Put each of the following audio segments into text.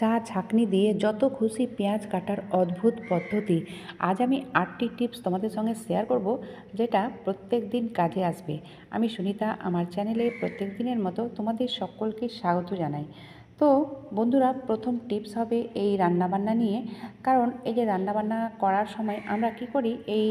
চা ছাঁকনি দিয়ে যত খুশি পেঁয়াজ কাটার অদ্ভুত পদ্ধতি আজ আমি আটটি টিপস তোমাদের সঙ্গে শেয়ার করব যেটা প্রত্যেক দিন কাজে আসবে আমি সুনিতা আমার চ্যানেলে প্রত্যেক দিনের মতো তোমাদের সকলকে স্বাগত জানাই তো বন্ধুরা প্রথম টিপস হবে এই রান্নাবান্না নিয়ে কারণ এই যে রান্নাবান্না করার সময় আমরা কি করি এই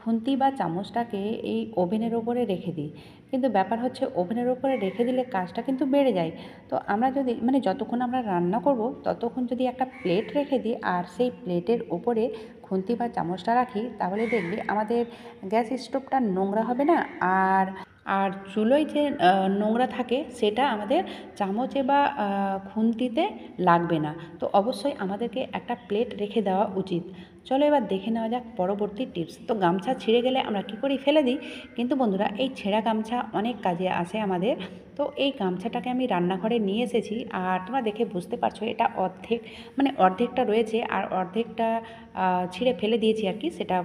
খুন্তি বা চামচটাকে এই ওভেনের ওপরে রেখে দিই কিন্তু ব্যাপার হচ্ছে ওভেনের ওপরে রেখে দিলে কাজটা কিন্তু বেড়ে যায় তো আমরা যদি মানে যতক্ষণ আমরা রান্না করব ততক্ষণ যদি একটা প্লেট রেখে দিই আর সেই প্লেটের ওপরে খুন্তি বা চামচটা রাখি তাহলে দেখবি আমাদের গ্যাস স্টোভটা নোংরা হবে না আর আর চুলোয় যে নোংরা থাকে সেটা আমাদের চামচে বা খুন্তিতে লাগবে না তো অবশ্যই আমাদেরকে একটা প্লেট রেখে দেওয়া উচিত চলো এবার দেখে নেওয়া যাক পরবর্তী টিপস তো গামছা ছিঁড়ে গেলে আমরা কি করি ফেলে দিই কিন্তু বন্ধুরা এই ছেঁড়া গামছা অনেক কাজে আসে আমাদের তো এই গামছাটাকে আমি রান্নাঘরে নিয়ে এসেছি আর তোমরা দেখে বুঝতে পারছো এটা অর্ধেক মানে অর্ধেকটা রয়েছে আর অর্ধেকটা ছিঁড়ে ফেলে দিয়েছি আর কি সেটা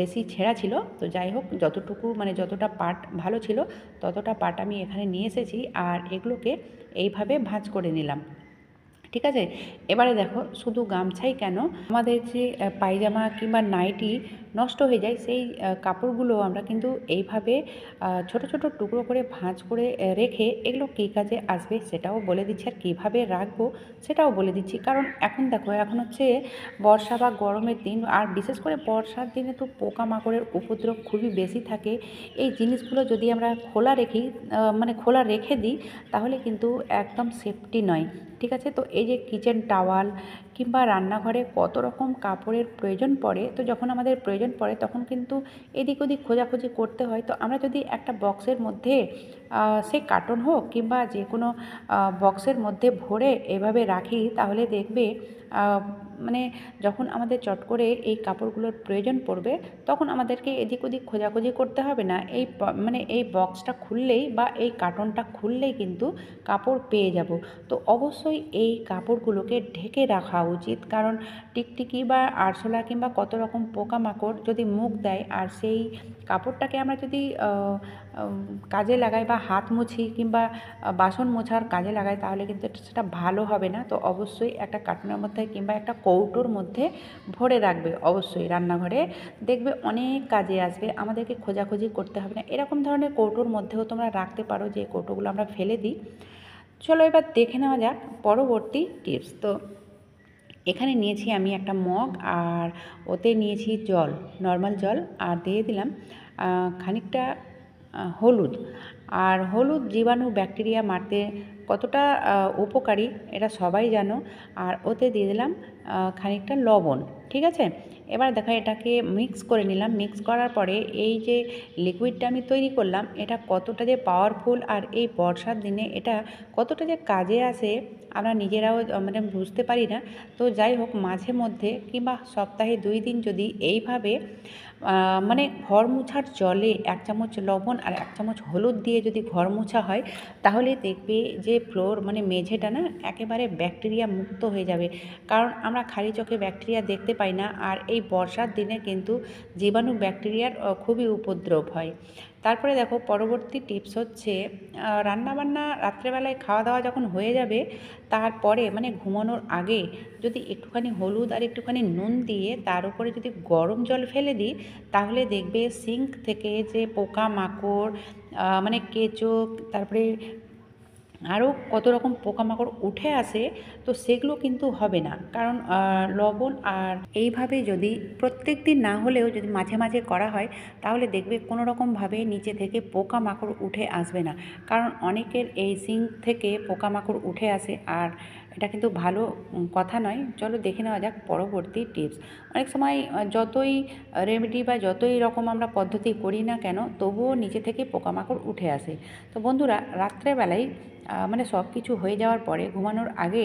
বেশি ছেঁড়া ছিল তো যাই হোক যতটুকু মানে যতটা পার্ট ভালো ছিল ততটা পার্ট আমি এখানে নিয়ে এসেছি আর এগুলোকে এইভাবে ভাঁজ করে নিলাম ঠিক আছে এবারে দেখো শুধু গামছাই কেন আমাদের যে পায়জামা কিংবা নাইটি নষ্ট হয়ে যায় সেই কাপড়গুলো আমরা কিন্তু এইভাবে ছোট ছোট টুকরো করে ভাঁজ করে রেখে এগুলো কী কাজে আসবে সেটাও বলে দিচ্ছি আর কীভাবে রাখবো সেটাও বলে দিচ্ছি কারণ এখন দেখো এখন হচ্ছে বর্ষা বা গরমের দিন আর বিশেষ করে বর্ষার দিনে তো পোকামাকড়ের উপদ্রব খুবই বেশি থাকে এই জিনিসগুলো যদি আমরা খোলা রেখি মানে খোলা রেখে দিই তাহলে কিন্তু একদম সেফটি নয় ঠিক আছে তো এই যে কিচেন টাওয়াল কিংবা রান্নাঘরে কত রকম কাপড়ের প্রয়োজন পড়ে তো যখন আমাদের প্রয়োজন পড়ে তখন কিন্তু এদিক ওদিক খোঁজাখুঁজি করতে হয় তো আমরা যদি একটা বক্সের মধ্যে সে কার্টন হোক কিংবা যে কোনো বক্সের মধ্যে ভরে এভাবে রাখি তাহলে দেখবে মানে যখন আমাদের চট করে এই কাপড়গুলোর প্রয়োজন পড়বে তখন আমাদেরকে এদিক ওদিক খোঁজাখুঁজি করতে হবে না এই মানে এই বক্সটা খুললেই বা এই কার্টনটা খুললেই কিন্তু কাপড় পেয়ে যাব তো অবশ্যই এই কাপড়গুলোকে ঢেকে রাখা উচিত কারণ টিকটিকি বা আরশোলা কিংবা কত রকম পোকামাকড় যদি মুখ দেয় আর সেই কাপড়টাকে আমরা যদি কাজে লাগাই বা হাত মুছি কিংবা বাসন মোছার কাজে লাগাই তাহলে কিন্তু সেটা ভালো হবে না তো অবশ্যই একটা কার্টুনের মধ্যে কিংবা একটা কৌটোর মধ্যে ভরে রাখবে অবশ্যই রান্নাঘরে দেখবে অনেক কাজে আসবে আমাদেরকে খোঁজাখুঁজি করতে হবে না এরকম ধরনের কৌটোর মধ্যেও তোমরা রাখতে পারো যে কৌটোগুলো আমরা ফেলে দিই চলো এবার দেখে নেওয়া যাক পরবর্তী টিপস তো এখানে নিয়েছি আমি একটা মগ আর ওতে নিয়েছি জল নর্মাল জল আর দিয়ে দিলাম খানিকটা হলুদ আর হলুদ জীবাণু ব্যাকটেরিয়া মারতে কতটা উপকারী এটা সবাই জানো আর ওতে দিয়ে দিলাম খানিকটা লবণ ঠিক আছে এবার দেখো এটাকে মিক্স করে নিলাম মিক্স করার পরে এই যে লিকুইডটা আমি তৈরি করলাম এটা কতটা যে পাওয়ারফুল আর এই বর্ষার দিনে এটা কতটা যে কাজে আসে আমরা নিজেরাও মানে বুঝতে পারি না তো যাই হোক মাঝে মধ্যে কিংবা সপ্তাহে দুই দিন যদি এইভাবে মানে ঘর মোছার জলে এক চামচ লবণ আর এক চামচ হলুদ দিয়ে যদি ঘর মোছা হয় তাহলে দেখবে যে ফ্লোর মানে মেঝেটা না একেবারে ব্যাকটেরিয়া মুক্ত হয়ে যাবে কারণ আমরা খালি চোখে ব্যাকটেরিয়া দেখতে পাই না আর এই বর্ষার দিনে কিন্তু জীবাণু ব্যাকটেরিয়ার খুবই উপদ্রব হয় তারপরে দেখো পরবর্তী টিপস হচ্ছে রান্নাবান্না রাত্রেবেলায় খাওয়া দাওয়া যখন হয়ে যাবে তারপরে মানে ঘুমানোর আগে যদি একটুখানি হলুদ আর একটুখানি নুন দিয়ে তার উপরে যদি গরম জল ফেলে দিই তাহলে দেখবে সিঙ্ক থেকে যে পোকা মাকড় মানে কেঁচো তারপরে আরও কত রকম পোকামাকড় উঠে আসে তো সেগুলো কিন্তু হবে না কারণ লবণ আর এইভাবে যদি প্রত্যেক দিন না হলেও যদি মাঝে মাঝে করা হয় তাহলে দেখবে কোনো রকমভাবে নিচে থেকে পোকামাকড় উঠে আসবে না কারণ অনেকের এই সিঙ্ক থেকে পোকামাকড় উঠে আসে আর এটা কিন্তু ভালো কথা নয় চলো দেখে নেওয়া যাক পরবর্তী টিপস অনেক সময় যতই রেমেডি বা যতই রকম আমরা পদ্ধতি করি না কেন তবুও নিচে থেকে পোকামাকড় উঠে আসে তো বন্ধুরা রাত্রেবেলায় মানে সব কিছু হয়ে যাওয়ার পরে ঘুমানোর আগে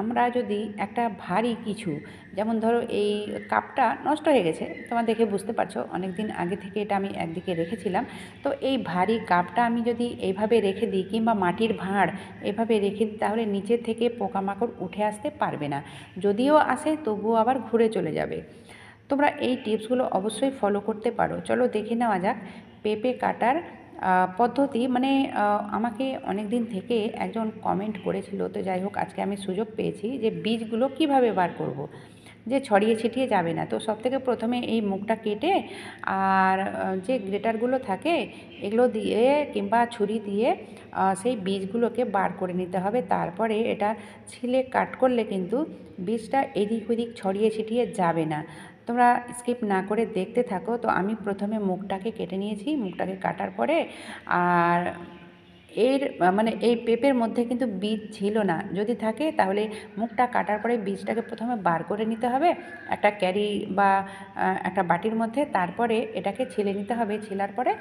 আমরা যদি একটা ভারী কিছু যেমন ধরো এই কাপটা নষ্ট হয়ে গেছে তোমার দেখে বুঝতে পারছো অনেক দিন আগে থেকে এটা আমি একদিকে রেখেছিলাম তো এই ভারী কাপটা আমি যদি এইভাবে রেখে দিই কিংবা মাটির ভাঁড় এভাবে রেখে দিই তাহলে নিচে থেকে পোকামাকড় পোকামাকড় উঠে আসতে পারবে না যদিও আসে তবুও আবার ঘুরে চলে যাবে তোমরা এই টিপসগুলো অবশ্যই ফলো করতে পারো চলো দেখে নেওয়া যাক পেঁপে কাটার পদ্ধতি মানে আমাকে অনেক দিন থেকে একজন কমেন্ট করেছিল তো যাই হোক আজকে আমি সুযোগ পেয়েছি যে বীজগুলো কিভাবে বার করব। যে ছড়িয়ে ছিটিয়ে যাবে না তো সব থেকে প্রথমে এই মুখটা কেটে আর যে গ্রেটারগুলো থাকে এগুলো দিয়ে কিংবা ছুরি দিয়ে সেই বীজগুলোকে বার করে নিতে হবে তারপরে এটা ছিলে কাট করলে কিন্তু বীজটা এদিক ওদিক ছড়িয়ে ছিটিয়ে যাবে না তোমরা স্কিপ না করে দেখতে থাকো তো আমি প্রথমে মুখটাকে কেটে নিয়েছি মুখটাকে কাটার পরে আর এর মানে এই পেঁপের মধ্যে কিন্তু বীজ ছিল না যদি থাকে তাহলে মুখটা কাটার পরে বীজটাকে প্রথমে বার করে নিতে হবে একটা ক্যারি বা একটা বাটির মধ্যে তারপরে এটাকে ছিলে নিতে হবে ছিলার পরে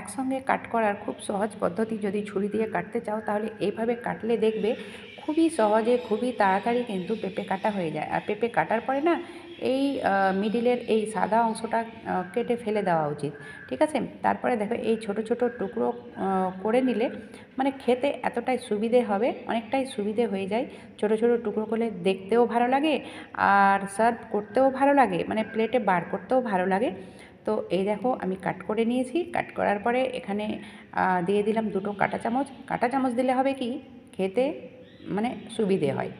একসঙ্গে কাট করার খুব সহজ পদ্ধতি যদি ছুরি দিয়ে কাটতে চাও তাহলে এইভাবে কাটলে দেখবে খুবই সহজে খুবই তাড়াতাড়ি কিন্তু পেঁপে কাটা হয়ে যায় আর পেঁপে কাটার পরে না এই মিডিলের এই সাদা অংশটা কেটে ফেলে দেওয়া উচিত ঠিক আছে তারপরে দেখো এই ছোট ছোট টুকরো করে নিলে মানে খেতে এতটাই সুবিধে হবে অনেকটাই সুবিধে হয়ে যায় ছোট ছোট টুকরো করলে দেখতেও ভালো লাগে আর সার্ভ করতেও ভালো লাগে মানে প্লেটে বার করতেও ভালো লাগে তো এই দেখো আমি কাট করে নিয়েছি কাট করার পরে এখানে দিয়ে দিলাম দুটো কাটা চামচ কাটা চামচ দিলে হবে কি খেতে মানে সুবিধে হয়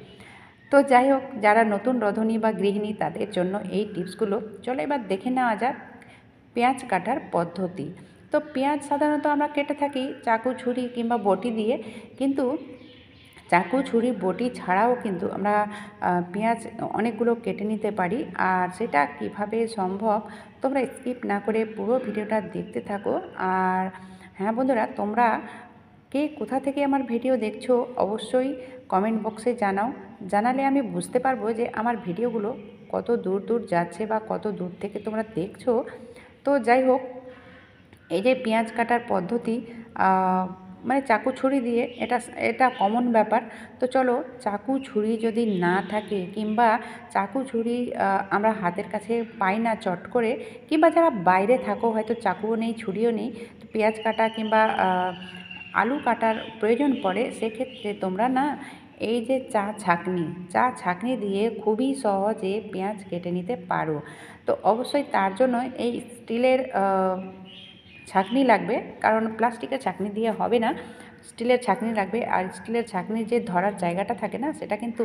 তো যাই হোক যারা নতুন রধনী বা গৃহিণী তাদের জন্য এই টিপসগুলো চলো এবার দেখে নেওয়া যাক পেঁয়াজ কাটার পদ্ধতি তো পেঁয়াজ সাধারণত আমরা কেটে থাকি চাকু ছুরি কিংবা বটি দিয়ে কিন্তু চাকু ছুরি বটি ছাড়াও কিন্তু আমরা পেঁয়াজ অনেকগুলো কেটে নিতে পারি আর সেটা কিভাবে সম্ভব তোমরা স্কিপ না করে পুরো ভিডিওটা দেখতে থাকো আর হ্যাঁ বন্ধুরা তোমরা কে কোথা থেকে আমার ভিডিও দেখছো অবশ্যই কমেন্ট বক্সে জানাও জানালে আমি বুঝতে পারবো যে আমার ভিডিওগুলো কত দূর দূর যাচ্ছে বা কত দূর থেকে তোমরা দেখছো তো যাই হোক এই যে পেঁয়াজ কাটার পদ্ধতি মানে চাকু ছুরি দিয়ে এটা এটা কমন ব্যাপার তো চলো চাকু ছুরি যদি না থাকে কিংবা চাকু ছুরি আমরা হাতের কাছে পাই না চট করে কিংবা যারা বাইরে থাকো হয়তো চাকুও নেই ছুরিও নেই পেঁয়াজ কাটা কিংবা আলু কাটার প্রয়োজন পড়ে সেক্ষেত্রে তোমরা না এই যে চা ছাঁকনি চা ছাঁকনি দিয়ে খুবই সহজে পেঁয়াজ কেটে নিতে পারো তো অবশ্যই তার জন্য এই স্টিলের ছাঁকনি লাগবে কারণ প্লাস্টিকের ছাঁকনি দিয়ে হবে না স্টিলের ছাঁকনি রাখবে আর স্টিলের ছাঁকনির যে ধরার জায়গাটা থাকে না সেটা কিন্তু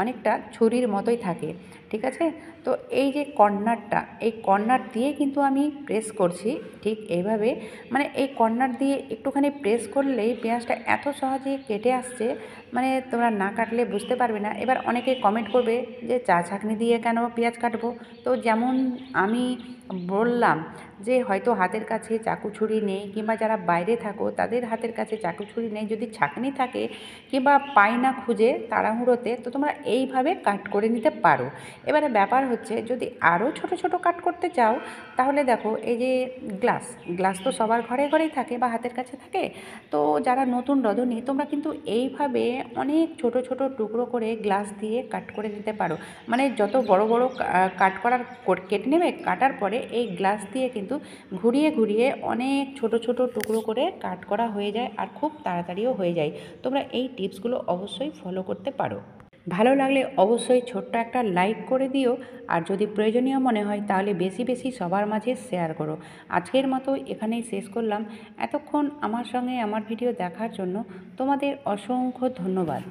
অনেকটা ছুরির মতোই থাকে ঠিক আছে তো এই যে কর্নারটা এই কর্নার দিয়ে কিন্তু আমি প্রেস করছি ঠিক এইভাবে মানে এই কর্নার দিয়ে একটুখানি প্রেস করলেই পেঁয়াজটা এত সহজে কেটে আসছে মানে তোমরা না কাটলে বুঝতে পারবে না এবার অনেকে কমেন্ট করবে যে চা ছাঁকনি দিয়ে কেন পেঁয়াজ কাটবো তো যেমন আমি বললাম যে হয়তো হাতের কাছে চাকু ছুরি নেই কিংবা যারা বাইরে থাকো তাদের হাতের কাছে চাকু ছুরি নেই যদি ছাঁকনি থাকে কিংবা পাই না খুঁজে তাড়াহুড়োতে তো তোমরা এইভাবে কাট করে নিতে পারো এবারে ব্যাপার হচ্ছে যদি আরও ছোট ছোট কাট করতে চাও তাহলে দেখো এই যে গ্লাস গ্লাস তো সবার ঘরে ঘরেই থাকে বা হাতের কাছে থাকে তো যারা নতুন রধনী তোমরা কিন্তু এইভাবে অনেক ছোট ছোট টুকরো করে গ্লাস দিয়ে কাট করে নিতে পারো মানে যত বড় বড় কাট করার কেটে নেবে কাটার পরে পারে এই গ্লাস দিয়ে কিন্তু ঘুরিয়ে ঘুরিয়ে অনেক ছোট ছোট টুকরো করে কাট করা হয়ে যায় আর খুব তাড়াতাড়িও হয়ে যায় তোমরা এই টিপসগুলো অবশ্যই ফলো করতে পারো ভালো লাগলে অবশ্যই ছোট্ট একটা লাইক করে দিও আর যদি প্রয়োজনীয় মনে হয় তাহলে বেশি বেশি সবার মাঝে শেয়ার করো আজকের মতো এখানেই শেষ করলাম এতক্ষণ আমার সঙ্গে আমার ভিডিও দেখার জন্য তোমাদের অসংখ্য ধন্যবাদ